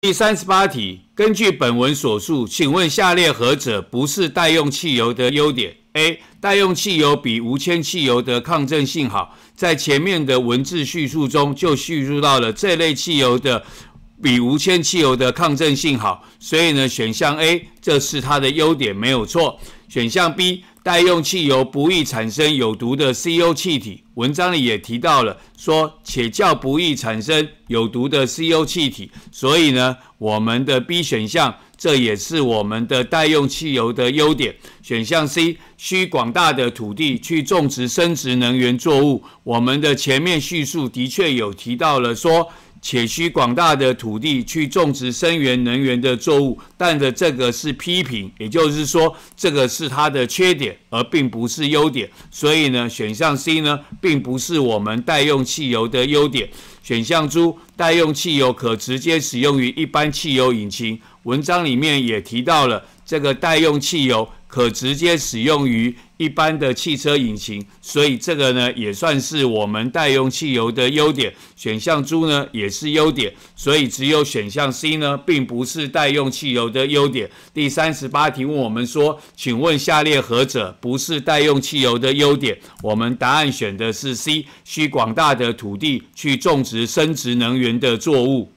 第三十八题，根据本文所述，请问下列何者不是代用汽油的优点？A. 代用汽油比无铅汽油的抗震性好，在前面的文字叙述中就叙述到了这类汽油的比无铅汽油的抗震性好，所以呢，选项 A 这是它的优点没有错。选项 B。代用汽油不易产生有毒的 CO 气体，文章里也提到了说，且较不易产生有毒的 CO 气体，所以呢，我们的 B 选项这也是我们的代用汽油的优点。选项 C 需广大的土地去种植、生殖能源作物，我们的前面叙述的确有提到了说。且需广大的土地去种植生源能源的作物，但的这个是批评，也就是说，这个是它的缺点，而并不是优点。所以呢，选项 C 呢，并不是我们代用汽油的优点。选项 D，代用汽油可直接使用于一般汽油引擎，文章里面也提到了。这个代用汽油可直接使用于一般的汽车引擎，所以这个呢也算是我们代用汽油的优点。选项猪呢也是优点，所以只有选项 C 呢并不是代用汽油的优点。第三十八题问我们说，请问下列何者不是代用汽油的优点？我们答案选的是 C，需广大的土地去种植生殖能源的作物。